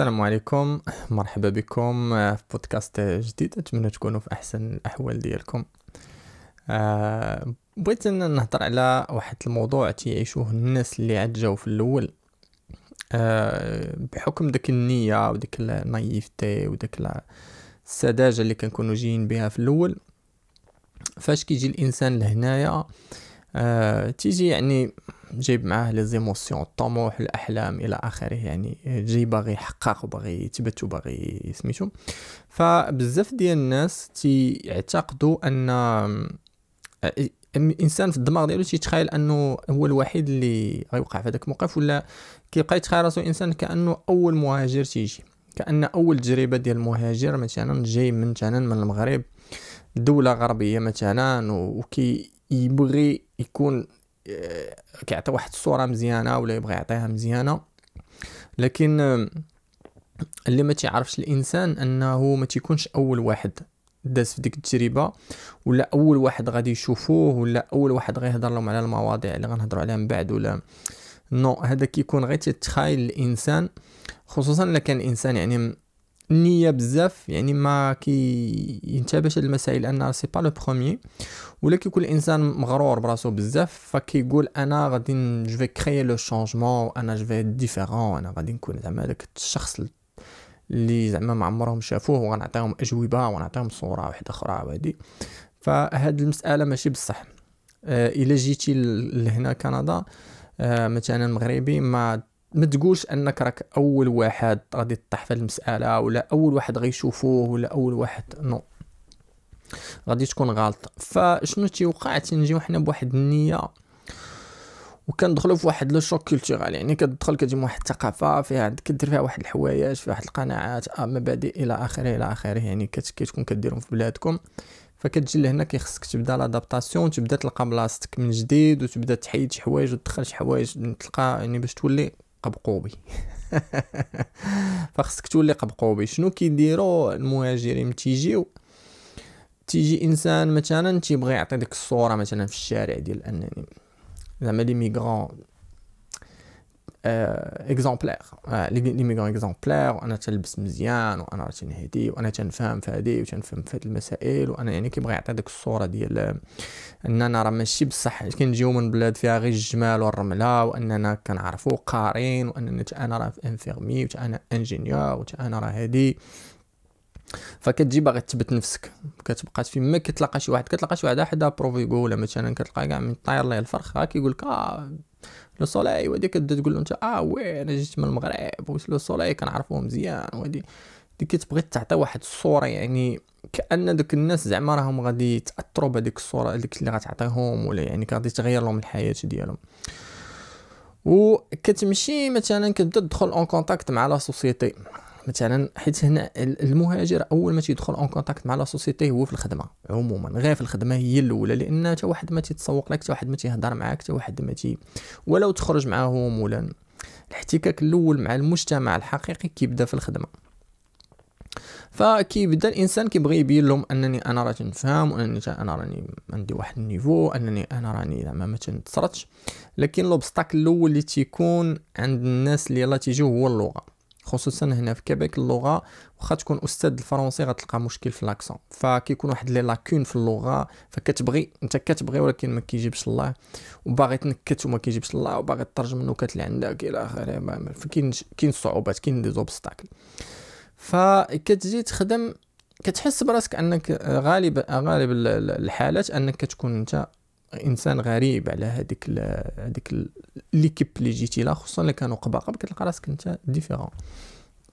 السلام عليكم مرحبا بكم في بودكاست جديد اتمنى تكونوا في احسن الاحوال ديالكم أه بغيت نهضر على واحد الموضوع تيعيشوه الناس اللي عاد جاو في الاول أه بحكم ديك النيه وديك النايفتي وديك السذاجه اللي كنكونوا جايين بها في الاول فاش كيجي الانسان لهنايا آه، تيجي يعني جايب معاه لي زيموسيون الطموح الاحلام الى اخره يعني جاي باغي يحقق وباغي يثبت وباغي سميتو فبزاف ديال الناس تيعتقدوا ان الانسان آه، في الدماغ ديالو تيتخيل انه هو الوحيد اللي غيوقع في هذاك الموقف ولا كيبقى يتخيل راسو انسان كانه اول مهاجر تيجي كان اول تجربه ديال المهاجر مثلا جاي من مثلا من المغرب دوله غربيه مثلا وكي يبغي يكون آه، كيعطي واحد الصوره مزيانه ولا يبغي يعطيها مزيانه لكن اللي ما تيعرفش الانسان انه ما تيكونش اول واحد داز في ديك التجربه ولا اول واحد غادي يشوفوه ولا اول واحد غيهضر لهم على المواضيع اللي غنهضروا عليها من بعد ولا نو هذا كيكون غير تتخايل الانسان خصوصا الا كان الانسان يعني النيه بزاف يعني ما كينتبهش هاد المسائل لان سي با لو بروميي ولا كيكون الانسان مغرور براسو بزاف فكيقول انا غادي جو في لو شونجمون انا جو في ديفيرون انا غادي نكون زعما داك الشخص اللي زعما ما عمرهم شافوه وغنعطيهم اجوبه ونعطيهم صوره واحده اخرى وهادي فهاد المساله ماشي بصح آه، الا جيتي لهنا كندا آه، مثلا مغربي ما ما تقولش انك راك اول واحد غادي تطيح في المساله ولا اول واحد غيشوفوه ولا اول واحد نو غادي تكون غلط فشنو تيوقع تنجيو حنا بواحد النيه وكندخلوا في واحد لو شوك كولتورال يعني كتدخل كتجمع واحد الثقافه فيها كدير فيها واحد الحوايج فيها واحد القناعات آه، مبادئ الى اخره الى اخره يعني كتكون كديرهم في بلادكم فكتجي لهنا كيخصك تبدا لادابتاسيون تبدا تلقى بلاصتك من جديد وتبدا تحيد شي حوايج وتدخل شي حوايج تلقى يعني باش تولي قبقوبي فخصك تولي قبقوبي شنو كيديروا المهاجرين تيجيو تيجي انسان مثلا تيبغي يعطي ديك الصوره مثلا في الشارع ديال انني زعما لي ميغرون اكزومبلير لي ميغون اكزومبلير وانا تلبس مزيان وانا تنهدي وانا تنفهم في هادي وتنفهم في هاد المسائل وانا يعني كيبغي يعطي ديك الصوره ديال اننا راه ماشي بصح كنجيو من بلاد فيها غير الجمال والرمله واننا كنعرفو قارين وانا انا راه انفيرمي انا انجينيور انا راه هادي فكتجي باغي تثبت نفسك كتبقى في ما كتلقى شي واحد كتلقى شي واحد حدا بروفيغو ولا مثلا كتلقى كاع من طاير ليه الفرخ كيقول لك لو صولاي ودي كتبدا تقول له انت اه وي انا جيت من المغرب لو صولاي كنعرفو مزيان ودي دي كتبغي تعطي واحد الصوره يعني كان دوك الناس زعما راهم غادي يتاثروا بهذيك الصوره هذيك اللي غتعطيهم ولا يعني غادي تغير لهم الحياه ديالهم وكتمشي مثلا كتبدا تدخل اون كونتاكت مع لا سوسيتي مثلا حيت هنا المهاجر اول ما تيدخل اون كونتاكت مع لا سوسيتي هو في الخدمه عموما غير في الخدمه هي الاولى لان حتى واحد ما تيتسوق لك حتى واحد ما تيهضر معاك حتى واحد ما تي ولو تخرج معاهم ولا الاحتكاك الاول مع المجتمع الحقيقي كيبدا في الخدمه فكيبدا الانسان كيبغي يبين لهم انني انا راه تنفهم وانني انا راني عندي واحد النيفو انني انا راني زعما ما تنتصرتش لكن لوبستاكل الاول اللي تيكون عند الناس اللي يلاه تيجيو هو اللغه خصوصا هنا في كيبيك اللغه واخا تكون استاذ الفرنسي غتلقى مشكل في لاكسون فكيكون واحد لي لاكون في اللغه فكتبغي انت كتبغي ولكن ما كيجيبش الله وباغي تنكت وما كيجيبش الله وباغي تترجم النكت اللي عندك الى اخره فكاين كاين صعوبات كاين دي زوبستاكل فكتجي تخدم كتحس براسك انك آه، غالب آه، غالب الحالات انك كتكون انت انسان غريب على هذيك هذيك ليكيب اللي جيتي لها خصوصا اللي كانوا قباقه كتلقى راسك انت ديفيرون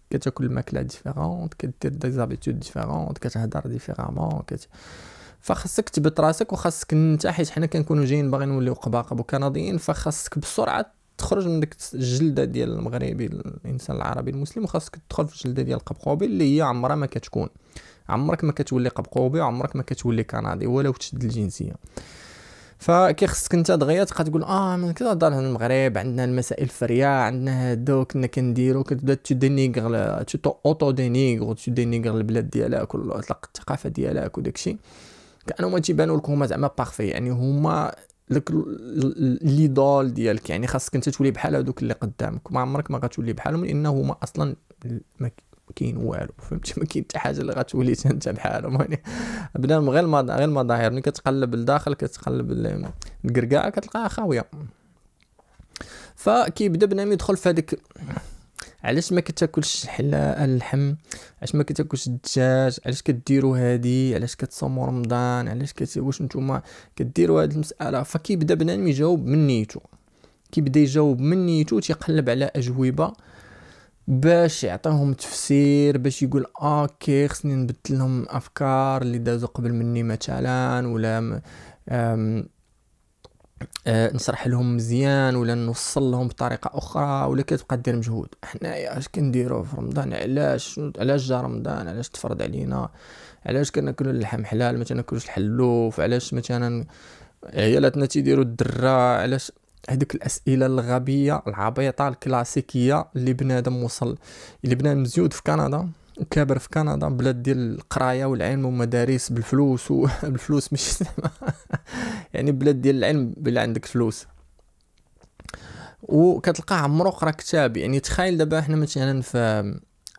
كتاكل الماكله ديفيرونت كدير دي زابيتود ديفيرونت كتهضر ديفيرامون كت... فخاصك تبت راسك وخاصك انت حيت حنا كنكونوا جايين باغيين نوليو قباقب وكنديين فخاصك بسرعه تخرج من ديك الجلده ديال المغربي الانسان العربي المسلم وخاصك تدخل في الجلده ديال القبقوبي اللي هي عمرها ما كتكون عمرك ما كتولي قبقوبي وعمرك ما كتولي كندي ولو تشد الجنسيه فكي خصك انت دغيا تبقى تقول اه من كذا دار المغرب عندنا المسائل الفريا عندنا هادو كنا كنديرو كتبدا تدينيغ تو اوتو دينيغ وتدينيغ البلاد ديالك الثقافة ديالك وداكشي كانوا ما تيبانوا لك هما زعما بارفي يعني هما لك ليدول ديالك يعني خاصك انت تولي بحال هذوك اللي قدامك ما عمرك ما غتولي بحالهم لان هما اصلا كاين والو فهمتي ما كاين حتى حاجه اللي غتولي انت بحالهم يعني بدا غير غير المظاهر ملي كتقلب لداخل كتقلب الكركاعه كتلقاها خاويه فكيبدا بنادم يدخل في هذيك علاش ما كتاكلش حلا اللحم علاش ما كتاكلش الدجاج علاش كديروا هادي علاش كتصوموا رمضان علاش كت... واش نتوما كديروا هاد المساله فكيبدا بنادم يجاوب من نيتو كيبدا يجاوب من نيتو تيقلب على اجوبه باش يعطيهم تفسير باش يقول آه، اوكي خصني نبدل لهم افكار اللي دازوا قبل مني مثلا ولا أم أه نشرح لهم مزيان ولا نوصل لهم بطريقه اخرى ولا كتبقى دير مجهود حنايا اش كنديرو في رمضان علاش علاش جا رمضان علاش تفرض علينا علاش كناكلو اللحم حلال ما تناكلوش الحلوف علاش مثلا عيالاتنا تيديروا الدره علاش هذوك الاسئله الغبيه العبيطه الكلاسيكيه اللي بنادم وصل اللي بنادم مزيود في كندا وكابر في كندا بلاد ديال القرايه والعلم ومدارس بالفلوس والفلوس مش يعني بلاد ديال العلم بلا عندك فلوس وكتلقى عمرو قرا كتاب يعني تخيل دابا حنا مثلا في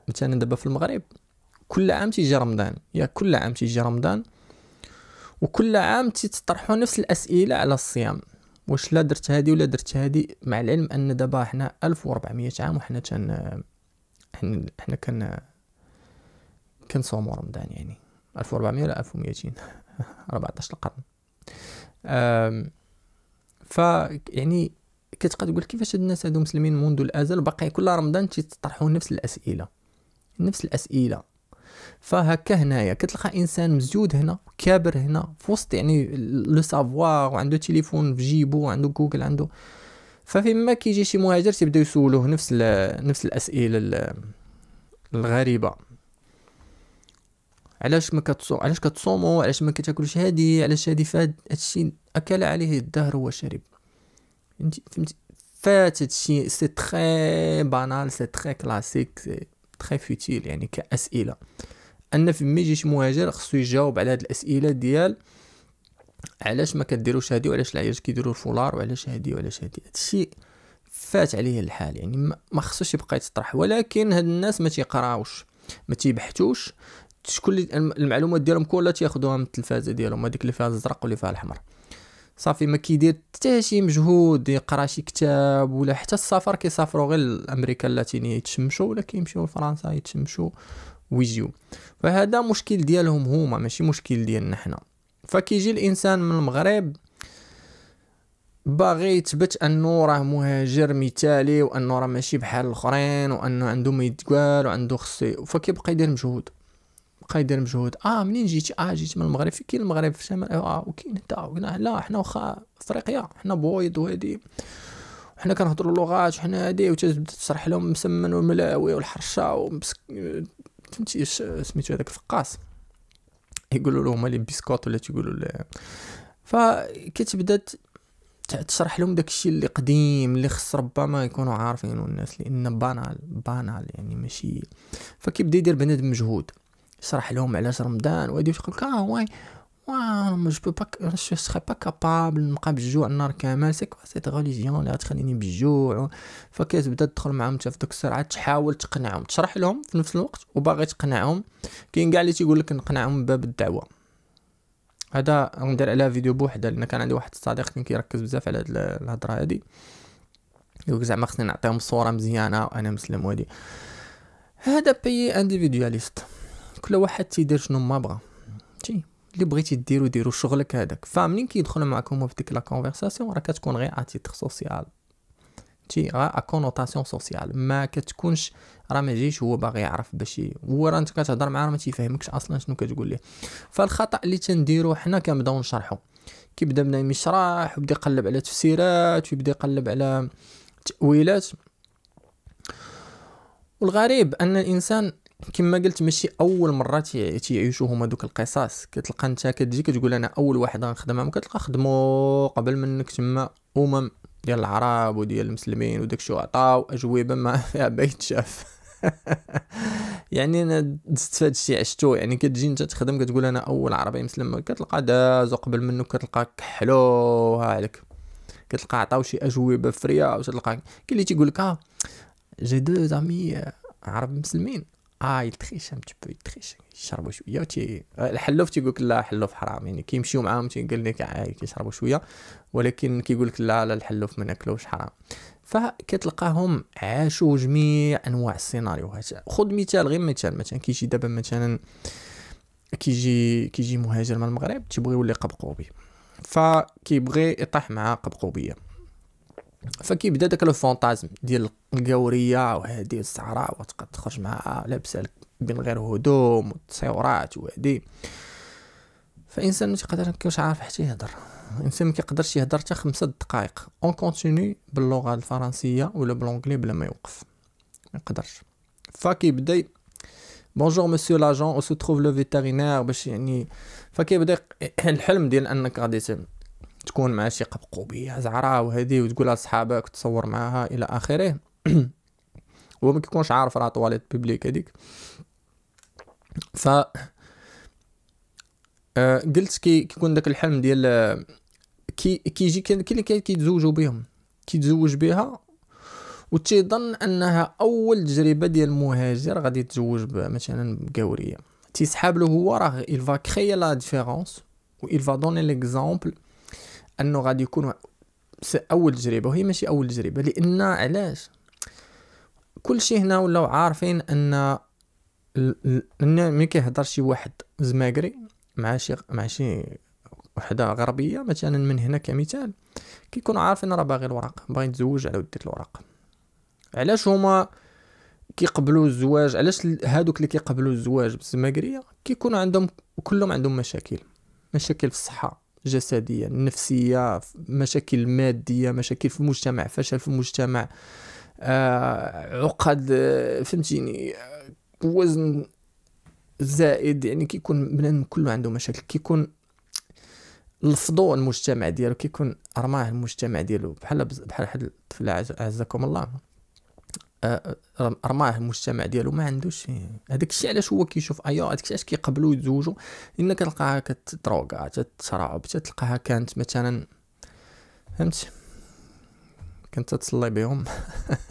مثلا دابا في المغرب كل عام تيجي رمضان يا يعني كل عام تيجي رمضان وكل عام تيتطرحوا نفس الاسئله على الصيام واش لا درت هادي ولا درت هادي مع العلم ان دابا حنا 1400 عام وحنا تن حنا حنا كن كنصوموا رمضان يعني 1400 ولا 1200 14 القرن ف يعني كتبقى تقول كيفاش هاد الناس هادو مسلمين منذ الازل باقي كل رمضان تيطرحوا نفس الاسئله نفس الاسئله فهكا هنايا كتلقى انسان مسجود هنا كابر هنا في وسط يعني لو سافوار وعنده تليفون في جيبو وعنده جوجل عنده ففيما كيجي شي مهاجر تيبداو يسولوه نفس نفس الاسئله الغريبه علاش ما كتصوم علاش كتصوموا علاش ما كتاكلوش هادي علاش هادي فاد هادشي اكل عليه الدهر وشرب فهمتي فهمتي فات هادشي سي تري بانال سي تري كلاسيك سي تري فوتيل يعني كاسئله ان فما يجي شي مهاجر خصو يجاوب على هاد الاسئله ديال علاش ما كديروش هادي وعلاش العياش كيديروا الفولار وعلاش هادي وعلاش هادي هادشي فات عليه الحال يعني ما خصوش يبقى يتطرح ولكن هاد الناس ما تيقراوش ما تيبحثوش شكون المعلومات ديالهم كلها تياخذوها من التلفازه ديالهم هذيك اللي فيها الزرق واللي فيها الاحمر صافي ما كيدير حتى شي مجهود يقرا شي كتاب ولا حتى السفر كيسافروا غير لامريكا اللاتينيه يتشمشوا ولا كيمشيو لفرنسا يتشمشوا ويجيو فهذا مشكل ديالهم هما ماشي مشكل ديالنا حنا فكيجي الانسان من المغرب باغي يثبت انه راه مهاجر مثالي وانه راه ماشي بحال الاخرين وانه عنده ما يتقال وعنده خصو فكيبقى يدير مجهود بقى يدير مجهود اه منين جيتي اه جيت من المغرب في كاين المغرب في الشمال اه, آه، وكاين حتى لا حنا واخا افريقيا حنا بويض وهادي حنا كنهضروا اللغات وحنا هادي وتبدا تشرح لهم مسمن والملاوي والحرشه ومسك فهمتي آه، سميتو هذاك الفقاس يقولوا له هما لي بيسكوت ولا تيقولوا له فكتبدا تشرح لهم داك الشيء اللي قديم اللي خص ربما يكونوا عارفينه الناس لان بانال بانال يعني ماشي فكيبدا يدير بنادم مجهود يشرح لهم علاش رمضان وهادي واش يقول لك اه واي جو بو با جو سخي با كابابل نبقى بالجوع النهار كامل سي كوا سيت غوليزيون اللي غتخليني بالجوع بدا تدخل معاهم انت في دوك السرعه تحاول تقنعهم تشرح لهم في نفس الوقت وباغي تقنعهم كاين كاع اللي تيقول لك نقنعهم من باب الدعوه هذا غندير عليها فيديو بوحده لان كان عندي واحد الصديق كان كيركز بزاف على هاد الهضره هادي يقول زعما خصني نعطيهم صوره مزيانه وانا مسلم وهادي هذا بي انديفيدواليست كل واحد تيدير شنو ما بغا اللي بغيتي ديرو ديرو شغلك هذاك فمنين كيدخل معاك في ديك لا كونفرساسيون راه كتكون غير اتيتر سوسيال تي غير كونوتاسيون سوسيال ما كتكونش راه ما جيش هو باغي يعرف باش هو راه انت كتهضر معاه ما تيفهمكش اصلا شنو كتقول ليه فالخطا اللي تنديرو حنا كنبداو نشرحو كيبدا من يشرح ويبدا يقلب على تفسيرات ويبدا يقلب على تاويلات والغريب ان الانسان كما قلت ماشي اول مره هما دوك القصص كتلقى انت كتجي كتقول انا اول واحد غنخدمها كتلقى خدمو قبل منك تما امم ديال العرب وديال المسلمين وداكشي عطاو اجوبه ما فيها بيت شاف يعني انا دزت فهاد الشيء عشتو يعني كتجي انت تخدم كتقول انا اول عربي مسلم كتلقى دازو قبل منك كتلقى كحلوها عليك كتلقى عطاو شي اجوبه فريا وتلقى كاين اللي تيقول لك جي دو زامي عرب مسلمين اه يتخيش ان بو يتخيش يشربوا شويه وتي الحلوف تيقول لك لا حلوف حرام يعني كيمشيو معاهم تيقول لك آه، كيشربوا شويه ولكن كيقول لك لا لا الحلوف ما ناكلوش حرام فكتلقاهم عاشوا جميع انواع السيناريوهات خذ مثال غير مثال مثلا كيجي دابا مثلا كيجي كيجي مهاجر من المغرب تيبغي يولي قبقوبي فكيبغي يطيح مع قبقوبيه فكيبدا داك لو فونتازم ديال القوريه وهادي الصحراء تخرج معاها لابسه من غير هدوم وتصورات وهادي فالانسان قادر تيقدرش عارف حتى يهضر الانسان ما كيقدرش يهضر حتى خمسة دقائق اون كونتيني باللغه الفرنسيه ولا بالانكلي بلا ما يوقف ما يقدرش فكيبدا بونجور مسيو لاجون او سو تروف لو فيتيرينير باش يعني فكيبدا الحلم ديال انك غادي تكون مع شي قبقوبيه زعراء وهذه وتقولها لصحابك تصور معاها الى اخره هو كيكونش عارف راه طواليت بيبليك هذيك ف آه، قلت كي كيكون داك الحلم ديال آه، كي كيجي كي كي اللي كيتزوجوا بهم كيتزوج بها وتيظن انها اول تجربه ديال مهاجر غادي يتزوج مثلا بقاوريه تيسحاب له هو راه il va créer la différence ou il va donner l'exemple انه غادي يكون اول تجربه وهي ماشي اول تجربه لان علاش كل شيء هنا ولاو عارفين ان ان ملي كيهضر شي واحد زماكري مع شي مع شي وحده غربيه مثلا من هنا كمثال كيكون عارفين راه باغي الوراق باغي يتزوج على وديت الوراق علاش هما كيقبلوا الزواج علاش هادوك اللي كيقبلوا الزواج بالزماكريه كيكون عندهم كلهم عندهم مشاكل مشاكل في الصحه جسديا نفسية مشاكل مادية مشاكل في المجتمع فشل في المجتمع آه عقد آه، فهمتيني آه، وزن زائد يعني كيكون بنادم كله عنده مشاكل كيكون لفظوا المجتمع ديالو كيكون رماه المجتمع ديالو بحال بحال واحد الطفله عزكم الله رماه المجتمع ديالو ما عندوش هذاك الشيء علاش هو كيشوف ايوا هذاك الشيء علاش كيقبلوا يتزوجوا لان كتلقاها كتدروغا تتشرب تتلقاها كانت مثلا فهمت كنت تتصلي بهم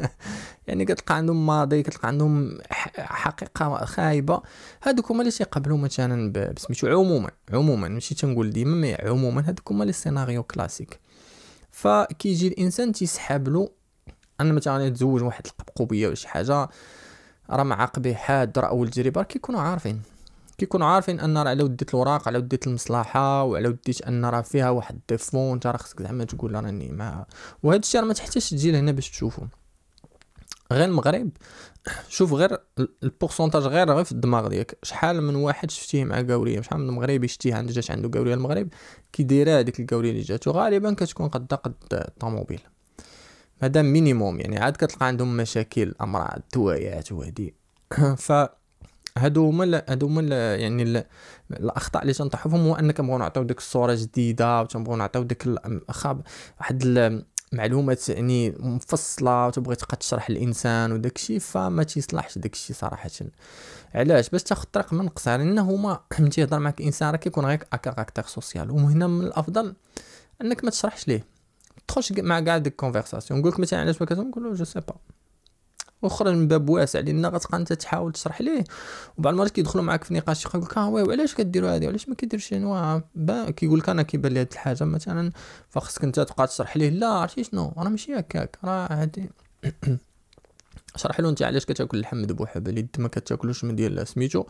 يعني كتلقى عندهم ماضي كتلقى عندهم حقيقه خايبه هادوك هما اللي تيقبلوا مثلا بسميتو عموما عموما ماشي تنقول ديما عموما هادوك هما لي سيناريو كلاسيك فكيجي الانسان تيسحب له انا مثلا نتزوج واحد القبقوبيه ولا شي حاجه راه مع عقبه حاد راه اول تجربه كيكونوا عارفين كيكونوا عارفين ان راه على وديت الوراق على وديت المصلحه وعلى وديت ان راه فيها واحد ديفون راه خصك زعما تقول راني معاها وهذا الشيء راه ما تحتاجش تجي لهنا باش تشوفه غير المغرب شوف غير البورسونتاج غير غير في الدماغ ديالك شحال من واحد شفتيه مع قاوريه شحال من مغربي شتيه عند جات عنده قاوريه المغرب كيدير هاديك هذيك القاوريه اللي جاتو غالبا كتكون قد قد الطوموبيل هذا مينيموم يعني عاد كتلقى عندهم مشاكل امراض توايات وهدي ف هادو هما هادو هما يعني الاخطاء اللي تنطيحو فيهم هو ان كنبغيو نعطيو ديك الصوره جديده وتنبغيو نعطيو ديك خاب واحد معلومات يعني مفصله وتبغي تبقى تشرح الانسان وداكشي فما تيصلحش داكشي صراحه علاش باش تاخذ طريق قصار لان هما ملي تيهضر معك انسان راه كيكون غير كاركتير سوسيال وهنا من الافضل انك ما تشرحش ليه تدخلش مع كاع ديك كونفرساسيون نقولك مثلا علاش ما كتهضرش نقول له جو سي با وخرج من باب واسع لان غتبقى انت تحاول تشرح ليه وبعض المرات كيدخلوا معاك في نقاش يقول لك آه، وي واو علاش كديروا هذه علاش ما كيديرش انواع كيقول لك انا كيبان لي هذه الحاجه مثلا فخصك انت تبقى تشرح ليه لا عرفتي شنو راه ماشي هكاك راه عادي شرح له انت علاش كتاكل اللحم مذبوح باليد ما كتاكلوش من ديال سميتو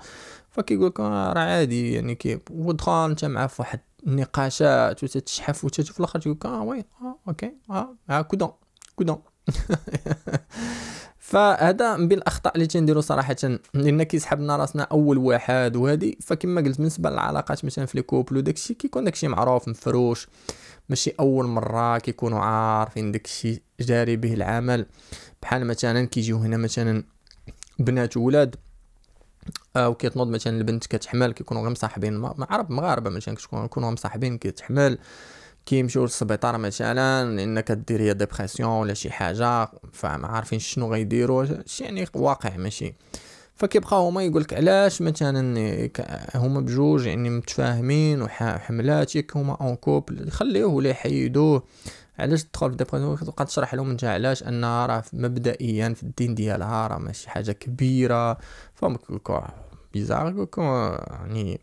فكيقول لك آه، راه عادي يعني كي ودخل انت معاه في واحد النقاشات وتتشحف وتشوف في الاخر تقول اه وي اه اوكي اه, آه، كودون كودون فهذا من بين الاخطاء اللي تنديرو صراحه لان كيسحبنا راسنا اول واحد وهذه فكما قلت بالنسبه للعلاقات مثلا في الكوبل وداكشي كيكون داكشي معروف مفروش ماشي اول مره كيكونوا عارفين داكشي جاري به العمل بحال مثلا كيجيو هنا مثلا بنات وولاد آه، كيتنوض مثلا البنت كتحمل كيكونوا غير مصاحبين مع عرب مغاربه مثلا كيكونوا مصاحبين كيتحمل كيمشيو للسبيطار مثلا لان كدير هي ديبرسيون ولا شي حاجه فما عارفين شنو غيديروا شي يعني واقع ماشي فكيبقاو هما يقولك علاش مثلا هما بجوج يعني متفاهمين وحملاتك هما اون كوبل خليوه ولا يحيدوه علاش تدخل في ديبرسيون وتبقى تشرح لهم انت علاش ان راه مبدئيا في الدين ديالها راه ماشي حاجه كبيره فهمك بيزار كوكو يعني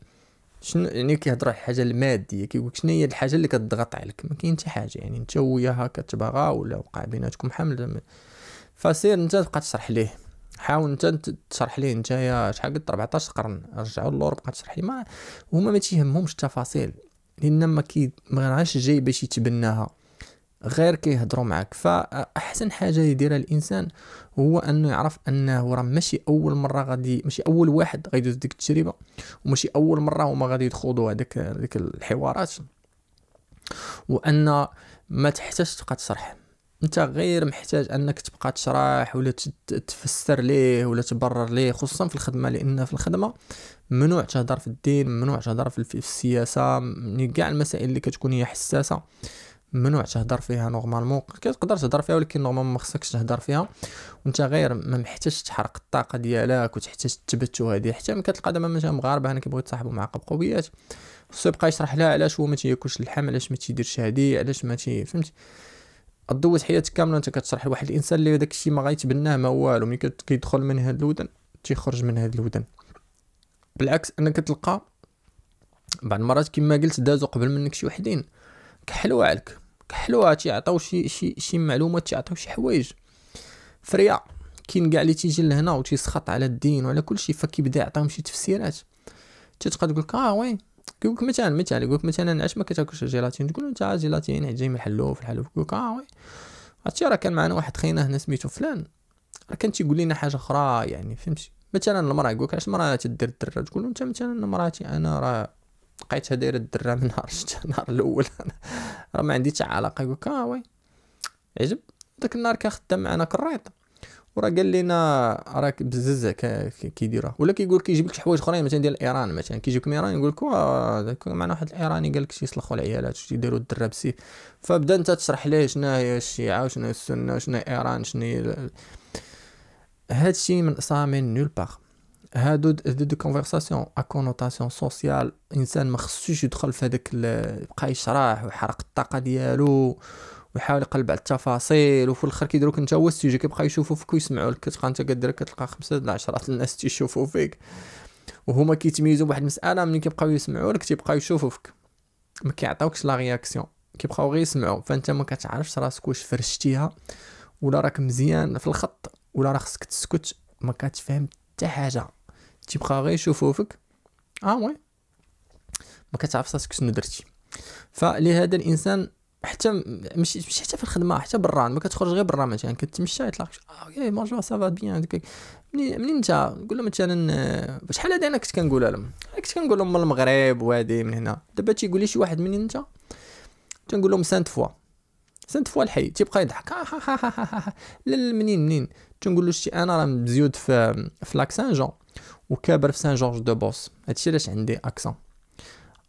شنو يعني كيهضروا على الحاجه الماديه كيقولك شنو هي الحاجه اللي كتضغط عليك ما كاين حتى حاجه يعني انت وياها كتباغا ولا وقع بيناتكم حمل فسير انت تبقى تشرح ليه حاول انت تشرح ليه انت يا شحال قلت 14 قرن رجعوا للور بقى تشرح ليه ما هما ما تيهمهمش التفاصيل لان ما كي ما جاي باش يتبناها غير كيهضروا معك فاحسن حاجه يديرها الانسان هو انه يعرف انه راه ماشي اول مره غادي ماشي اول واحد غيدوز ديك التجربه وماشي اول مره هما غادي يدخلوا هذاك ديك الحوارات وان ما تحتاجش تبقى تشرح انت غير محتاج انك تبقى تشرح ولا تفسر ليه ولا تبرر ليه خصوصا في الخدمه لان في الخدمه ممنوع تهضر في الدين ممنوع تهضر في السياسه يعني كاع المسائل اللي كتكون هي حساسه ممنوع تهضر فيها نورمالمون كتقدر تهضر فيها ولكن نورمالمون ما خصكش تهضر فيها وانت غير ما محتاجش تحرق الطاقه ديالك وتحتاج تثبت وهذه حتى ملي كتلقى دابا مثلا مغاربه انا كيبغيو يتصاحبوا مع قبقوبيات خصو يبقى يشرح لها علاش هو ما تياكلش اللحم علاش ما تيديرش هادي علاش ما تي فهمت دوز حياتك كامله انت كتشرح لواحد الانسان اللي داك الشيء ما غيتبناه ما والو ملي كيدخل من هاد الودن تيخرج من هاد الودن بالعكس انا كتلقى بعض المرات كما قلت دازو قبل منك شي وحدين كحلو عليك كحلوها تيعطيو شي شي شي معلومات تيعطيو شي حوايج فريا كاين كاع اللي تيجي لهنا و تيسخط على الدين وعلى كلشي فكيبدا يعطيهم شي تفسيرات تتبقى تقول لك اه وي كيقول لك مثلا مثلا يقول لك مثلا علاش ما كتاكلش الجيلاتين تقول انت الجيلاتين جاي من الحلوف الحلوف يقولك لك اه وي عرفتي راه كان معنا واحد خينا هنا سميتو فلان راه كان تيقول لنا حاجه اخرى يعني فهمتي مثلا المراه يقول لك علاش المراه تدير الدره تقول انت مثلا مراتي انا راه لقيتها دايره الدره من نهار شفتها النهار الاول راه ما عندي حتى علاقه قلت اه وي عجب داك النهار كان خدام معنا كريط وراه قال لنا راك بزز كيديرها ولا كيقول لك يجيب لك شي حوايج اخرين مثلا ديال ايران مثلا كيجيب لكم ايران يقول لك معنا واحد الايراني قال لك شي يسلخوا العيالات شي يديروا الدره بالسيف فبدا انت تشرح ليه شنو هي الشيعه وشنو هي السنه وشنو هي ايران شنو هي هادشي من اصلا نول باغ هادو دو كونفرساسيون ا كونوتاسيون سوسيال انسان ما خصوش يدخل في هذاك بقى يشرح وحرق الطاقه ديالو ويحاول يقلب على التفاصيل وفي الاخر كيديروك انت هو السوجي كيبقى يشوفوا فيك ويسمعوا لك كتبقى انت كدير كتلقى خمسه ولا 10 الناس تيشوفوا فيك وهما كيتميزوا بواحد المساله ملي كيبقاو يسمعوا لك تيبقاو يشوفوا فيك ما كيعطيوكش لا رياكسيون كيبقاو غير يسمعوا فانت ما كتعرفش راسك واش فرشتيها ولا راك مزيان في الخط ولا راه خصك تسكت ما كتفهم حتى حاجه تيبقى غير يشوفو فيك اه وي ما كتعرف راسك شنو درتي فلهذا الانسان حتى ماشي مش حتى في الخدمه حتى برا ما كتخرج غير برا مثلا يعني كتمشى يطلع اه وي بونجور سافا بيان منين منين انت قول له مثلا شحال هذا انا كنت كنقولها لهم كنت كنقول لهم من المغرب وهادي من هنا دابا تيقول لي شي واحد منين انت تنقول لهم سانت فوا سانت فوا الحي تيبقى يضحك لا منين منين تنقول له شتي انا راه مزيود في في لاك سان جون وكابر في سان جورج دو بوس هادشي علاش عندي اكسون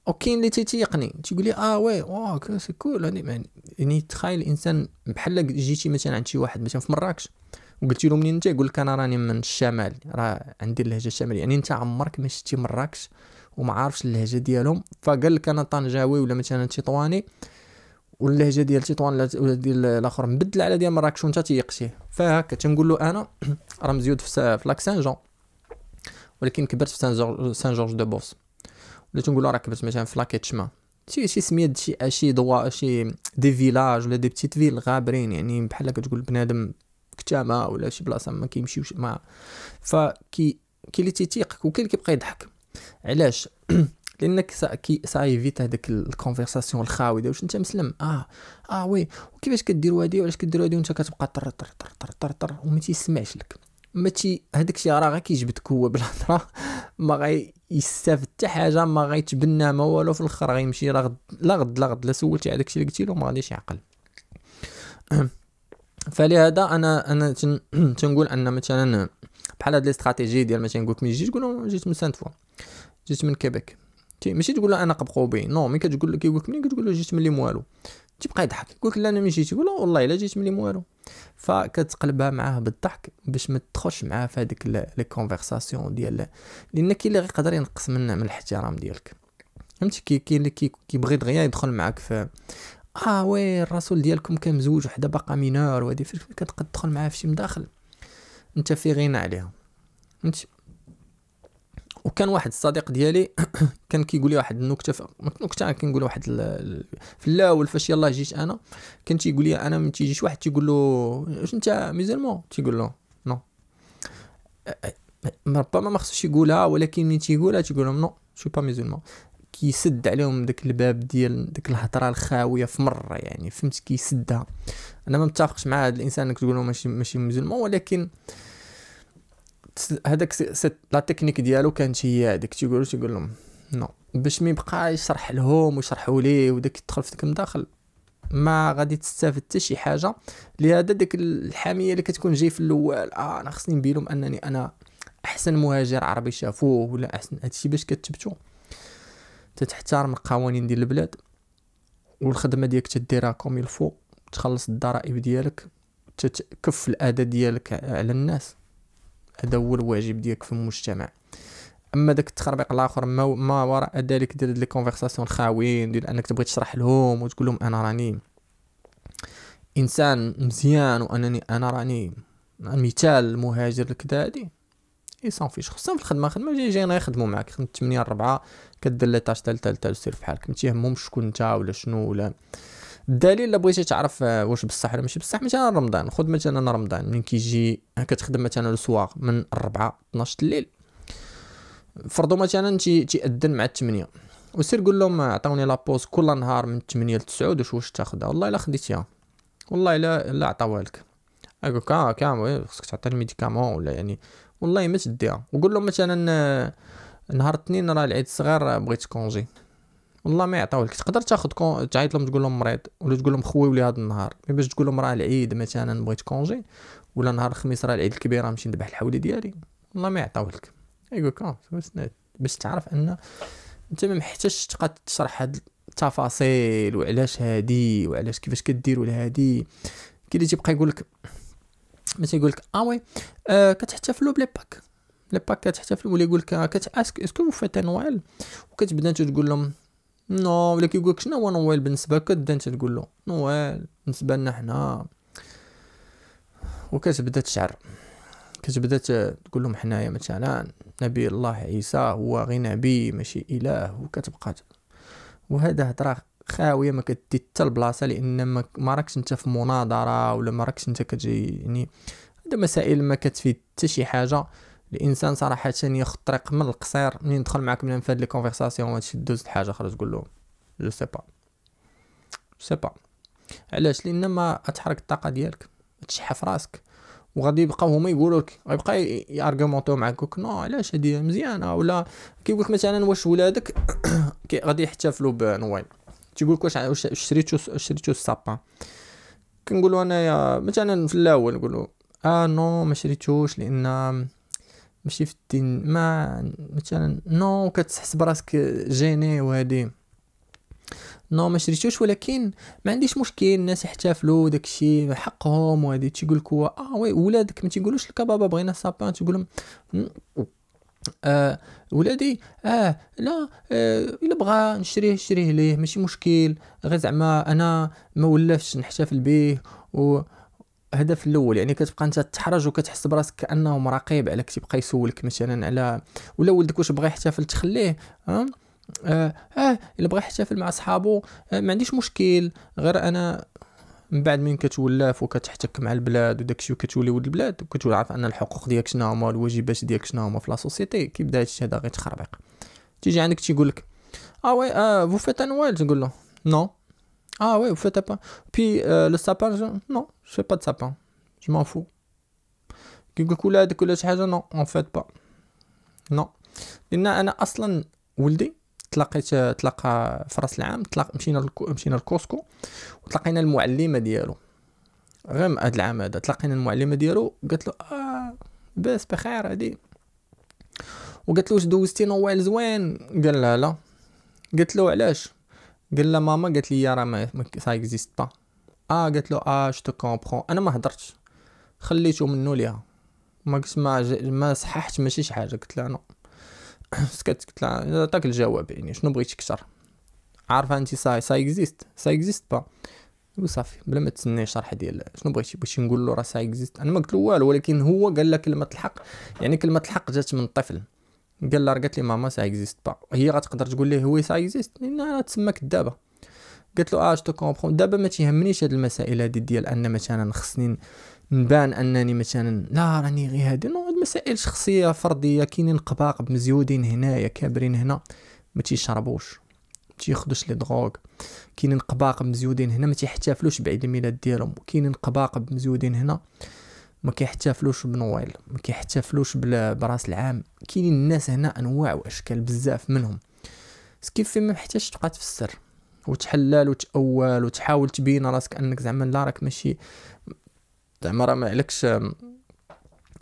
وكاين اللي تيتيقني تيقول لي اه وي واه سي كول يعني،, يعني تخيل الانسان بحال جيتي مثلا عند شي واحد مثلا في مراكش وقلت له منين انت يقول لك انا راني من الشمال راه عندي اللهجه الشماليه يعني انت عمرك ما شتي مراكش وما عارفش اللهجه ديالهم فقال لك انا طنجاوي ولا مثلا تطواني واللهجه ديال تطوان ولا ديال الاخر مبدله على ديال مراكش وانت تيقشيه فهكا تنقول له انا راه مزيود في, في لاك سان جون ولكن كبرت في سان جورج دو بوس ولا تنقولوا راه كبرت مثلا في لاكيت شما شي شي سميت شي اشي دوا شي دي فيلاج ولا دي بتيت فيل غابرين يعني بحال كتقول بنادم كتامه ولا شي بلاصه ما كيمشيوش ما فكي كي اللي تيتيقك وكاين اللي كيبقى يضحك علاش لانك سا كي سا ايفيت هذاك الكونفرساسيون الخاويه واش انت مسلم اه اه وي وكيفاش كديروا هادي وعلاش كديروا هادي وانت كتبقى طر طر طر طر طر, طر وما تيسمعش لك ما تي هذاك الشيء راه غير كيجبدك هو بالهضره ما غيستافد حتى حاجه ما غيتبنى ما والو في الاخر غيمشي لا غد لا غد لا غد لا سولتي على داكشي اللي قلتي له ما غاديش يعقل فلهذا انا انا تنقول ان مثلا بحال هاد لي استراتيجي ديال مثلا نقول لك ملي جيت تقولو جيت من سانت فوا جيت من كيبيك ماشي تقول له انا قبقوبي نو ملي كتقول له كيقول لك كتقول له جيت من لي موالو تيبقى يضحك يقول لك لا انا ما جيت يقول والله الا جيت ملي موالو فكتقلبها معاه بالضحك باش ما تدخلش معاه في هذيك لي كونفرساسيون ديال لان كاين اللي يقدر ينقص من من الاحترام ديالك فهمتي كاين كي اللي كيبغي دغيا يدخل معاك في اه وي الرسول ديالكم كان مزوج وحده باقا مينور وهادي كتقد تدخل معاه في شي مداخل انت في غنى عليها فهمتي وكان واحد الصديق ديالي كان كيقول لي واحد النكته نكته كنقول واحد في الاول فاش يلاه جيت انا كان تيقول لي انا من تيجيش واحد تيقول له واش انت ميزلمون تيقول له نو ربما ما خصوش يقولها ولكن ملي تيقولها تيقول لهم نو شو با ميزلمون كيسد عليهم داك الباب ديال ديك الهضره الخاويه في مره يعني فهمت كيسدها انا ما متفقش مع هذا الانسان انك تقول له ماشي ماشي ميزلمون ولكن آه هذاك لا تكنيك ديالو كانت هي هذيك تيقول تيقول لهم نو باش ما يبقى يشرح لهم ويشرحوا ليه وداك يدخل في داك الداخل ما غادي تستافد حتى شي حاجه لهذا داك الحاميه اللي كتكون جاي في الاول اه انا خصني نبين لهم انني انا احسن مهاجر عربي شافوه ولا احسن هادشي باش كتثبتو تتحترم القوانين ديال البلاد والخدمه ديالك تديرها كوم الفو تخلص الضرائب ديالك تكف الاداء ديالك على الناس هذا هو الواجب ديالك في المجتمع اما داك التخربيق الاخر ما, ما وراء ذلك دير لي كونفرساسيون خاويين ديال انك تبغي تشرح لهم وتقول لهم انا راني انسان مزيان وانني انا راني مثال مهاجر لكذا هادي اي سون فيش خصهم في الخدمه خدمه جاي جايين يخدموا معاك خدمت 8 4 كدير لي تاش تال تال تال سير فحالك ما تيهمهمش شكون نتا ولا شنو ولا الدليل الا بغيتي تعرف آه، واش بصح ولا ماشي بصح مثلا رمضان خذ مثلا رمضان من كيجي كتخدم مثلا السواق من الربعة 12 الليل فرضوا مثلا تيأذن مع 8 وسير قول لهم آه، عطوني لابوز كل نهار من 8 ل 9 واش واش تاخذها والله الا خديتيها والله الا لا عطاوها لك هكاك آه، كام خصك تعطي الميديكامون ولا يعني والله ما تديها وقول لهم مثلا نهار الاثنين راه العيد الصغير بغيت كونجي والله ما يعطيولك تقدر تاخد كون... تعيط لهم تقول لهم مريض ولا تقول لهم خويو لي هذا النهار مي باش تقول لهم راه العيد مثلا بغيت كونجي ولا نهار الخميس راه العيد الكبير نمشي نذبح الحولي ديالي والله ما يعطيولك يقولك لك باش تعرف ان انت ما محتاجش تقعد تشرح هاد التفاصيل وعلاش هادي وعلاش كيفاش كديروا لهادي كي اللي تيبقى يقول لك مثلا يقول لك اه وي آه كتحتفلوا بلي باك لي باك كتحتفلوا ولا يقول لك كتاسك اسكو فو نوال نويل وكتبدا انت تقول لهم نو ولا كيقولك شنو هو نوال بالنسبه لك انت تقول له نوال بالنسبه لنا حنا وكتبدا تشعر كتبدا تقول لهم حنايا مثلا نبي الله عيسى هو غير نبي ماشي اله وكتبقى وهذا هضره خاويه ما كدي حتى البلاصه لان ما راكش انت في مناظره ولا ما راكش انت كتجي يعني هذا مسائل ما كتفيد حتى شي حاجه الانسان صراحه ياخذ طريق من القصير منين يدخل معاك من في هاد لي كونفرساسيون هادشي دوز لحاجه اخرى تقول له جو سي با سي با علاش لان ما تحرك الطاقه ديالك في راسك وغادي يبقاو هما يقولوا لك غيبقى يارغومونتو معاك يقولك نو علاش هادي مزيانه ولا كيقول لك مثلا واش ولادك غادي يحتفلوا بنويل تيقول لك واش شريتو شريتو السابان كنقولوا انايا مثلا في الاول نقولوا اه نو ما شريتوش لان ماشي في الدين ما مثلا نو كتحس براسك جيني وهادي نو ما شريتوش ولكن ما عنديش مشكل الناس يحتفلوا داكشي حقهم وهادي تيقول لك هو اه وي ولادك ما تيقولوش لك بابا بغينا سابان تيقول لهم آه ولادي اه لا آه الا بغى نشريه شريه ليه ماشي مشكل غير زعما انا ما ولفش نحتفل به و الهدف الاول يعني كتبقى انت تحرج وكتحس براسك كانه مراقب عليك تيبقى يسولك مثلا على ولا ولدك واش بغى يحتفل تخليه ها اه, آه الا بغى يحتفل مع صحابو آه ما عنديش مشكل غير انا من بعد من كتولف وكتحتك مع البلاد وداكشي وكتولي ولد البلاد وكتولي عارف ان الحقوق ديالك شنو هما الواجبات ديالك شنو هما في لا سوسيتي كيبدا هادشي هذا تخربق تيجي عندك تيقول لك اه وي اه فو فيت انوال تقول له نو Ah ouais, vous faites pas. Puis euh, le sapin, je... non, je fais pas de sapin. Je m'en fous. كل كل شي حاجه نو اون فيت با نو لان انا اصلا ولدي تلاقيت تلاقى في راس العام تلاقى مشينا مشينا لكوسكو وتلاقينا المعلمه ديالو غير هاد العام هذا تلاقينا المعلمه ديالو قالت له اه باس بخير هادي وقالت له واش دوزتي نوال زوين قال لها لا قالت له علاش قال لها ماما قالت لي راه ما سا اكزيست با اه قالت له اه جو تو كومبرون انا ما هدرتش خليته منو ليها ما قلت ما ما صححت ماشي شي حاجه قلت لها نو سكت قلت لها عطاك الجواب يعني شنو بغيتي كثر عارفه انت سا سا اكزيست سا اكزيست با وصافي بلا ما تسني الشرح ديال شنو بغيتي بغيتي نقول له راه سا اكزيست انا ما قلت له والو ولكن هو قال لك كلمه الحق يعني كلمه الحق جات من الطفل قال لها قالت لي ماما سا اكزيست با هي غتقدر تقول ليه هو سا اكزيست لان تسمى كدابه قالت له اه جو كومبرون دابا ما تيهمنيش هاد المسائل هادي ديال ان مثلا خصني نبان انني مثلا لا راني غير هادي نو مسائل شخصيه فرديه كاينين قباق مزيودين هنايا كابرين هنا ما تيشربوش ما تياخذوش لي دروغ كاينين قباق مزيودين هنا ما تيحتفلوش بعيد الميلاد ديالهم كاينين قباق مزيودين هنا ما كيحتفلوش بنويل ما كيحتفلوش براس العام كاينين الناس هنا انواع واشكال بزاف منهم سكيفي ما محتاجش تبقى تفسر وتحلل وتاول وتحاول تبين راسك انك زعما لا راك ماشي زعما راه ما عليكش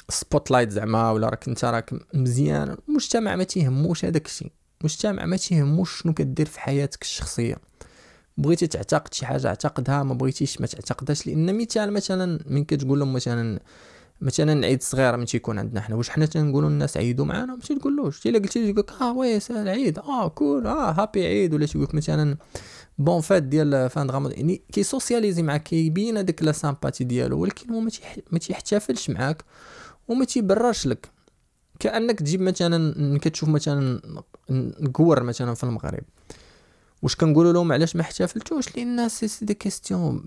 سبوت لايت زعما ولا راك انت راك مزيان المجتمع ما تيهموش هذاك الشيء المجتمع ما تيهموش شنو كدير في حياتك الشخصيه بغيتي تعتقد شي حاجه اعتقدها ما بغيتيش ما تعتقدهاش لان مثال مثلا من كتقول لهم مثلا مثلا عيد صغير من تيكون عندنا حنا واش حنا تنقولوا الناس عيدوا معنا ما تيقولوش تي الا قلتي لك اه وي سهل عيد اه كول اه هابي عيد ولا تيقول مثلا بون فات ديال فان غامض يعني سوسياليزي معاك كيبين هذاك لا سامباتي ديالو ولكن هو ما تيحتفلش معاك وما تيبررش لك كانك تجيب مثلا كتشوف مثلا نكور مثلا في المغرب واش كنقولوا لهم علاش ما احتفلتوش لان سي سي دي كيستيون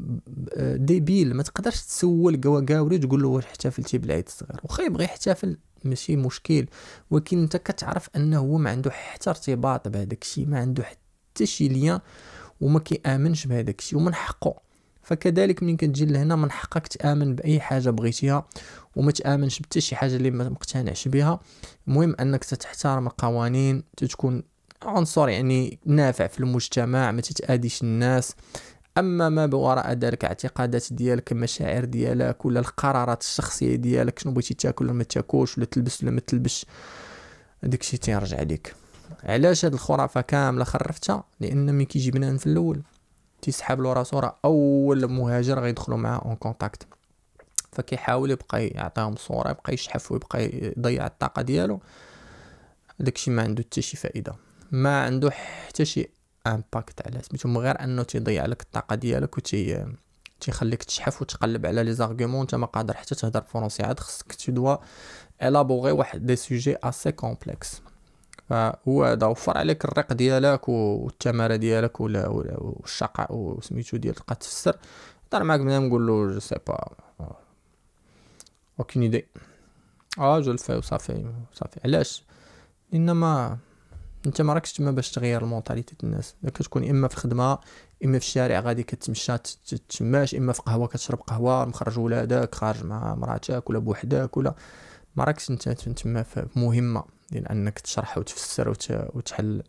آه، ديبيل ما تقدرش تسول كاوري تقول له واش احتفلتي بالعيد الصغير واخا يبغي يحتفل ماشي مشكل ولكن انت كتعرف انه هو ما عنده حتى ارتباط بهذاك الشيء ما عنده حتى شي ليان وما كيامنش بهذاك الشيء ومن حقه فكذلك من كتجي لهنا من حقك تامن باي حاجه بغيتيها وما تامنش بحتى شي حاجه اللي ما مقتنعش بها المهم انك تحترم القوانين تتكون عنصر يعني نافع في المجتمع ما تتآديش الناس اما ما وراء ذلك اعتقادات ديالك المشاعر ديالك ولا القرارات الشخصيه ديالك شنو بغيتي تاكل ولا ما تاكلش ولا تلبس ولا ما تلبسش داكشي تيرجع ليك علاش هاد الخرافه كامله خرفتها لان ملي كيجي بنان في الاول تيسحب له راسو راه اول مهاجر غيدخلوا معاه اون كونتاكت فكيحاول يبقى يعطيهم صوره يبقى يشحف ويبقى يضيع الطاقه ديالو داكشي ما عنده حتى شي فائده ما عنده حتى شي امباكت على سميتو غير انه تيضيع لك الطاقه ديالك و تي تيخليك تشحف وتقلب على لي زارغومون انت ما قادر حتى تهضر فرونسي عاد خصك دوا الابوري واحد دي سوجي اسي كومبلكس فهو هذا وفر عليك الريق ديالك والتماره ديالك ولا والشقاء وسميتو ديال تلقى تفسر هضر معاك بنادم نقول له جو سي با اوكين ايدي اه جو الفاي وصافي صافي علاش انما انت ما راكش تما باش تغير المونتاليتي الناس كتكون اما في خدمه اما في الشارع غادي كتمشى تتماش اما في قهوه كتشرب قهوه مخرج ولادك خارج مع مراتك ولا بوحدك ولا ما راكش انت تما في مهمه ديال انك تشرح وتفسر وت... وتحل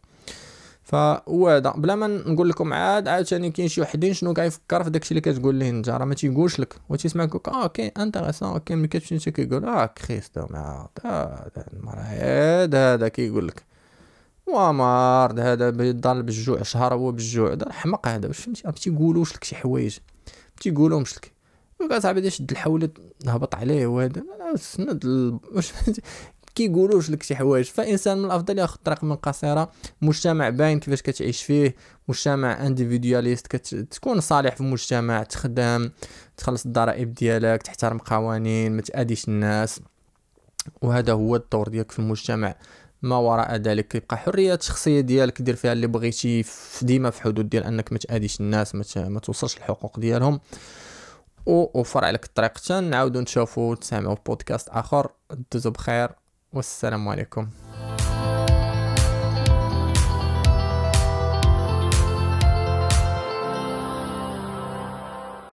فهو هذا بلا ما نقول لكم عاد عاوتاني كاين شي وحدين شنو كيفكر في داكشي اللي كتقول ليه انت راه ما تيقولش لك و تيسمعك اوكي اه كاين انتريسون اوكي ملي كتمشي انت كيقول اه كريستو ما هذا هذا هذا كيقول لك ومرض هذا بيضل بالجوع شهر هو بالجوع هذا حمق هذا واش فهمتي ما تيقولوش لك شي حوايج ما تيقولهمش لك وكاع صاحبي شد الحولة نهبط عليه وهذا سند واش كيقولوش لك شي حوايج فالانسان من الافضل ياخذ طريق من قصيره مجتمع باين كيفاش كتعيش فيه مجتمع انديفيدواليست تكون صالح في المجتمع تخدم تخلص الضرائب ديالك تحترم قوانين ما تاديش الناس وهذا هو الدور ديالك في المجتمع ما وراء ذلك كيبقى حريه الشخصيه ديالك دير فيها اللي بغيتي ديما في حدود ديال انك ما تاديش الناس ما توصلش الحقوق ديالهم ووفر عليك الطريق حتى نعاودو نشوفو تسمعوا بودكاست اخر دوزو بخير والسلام عليكم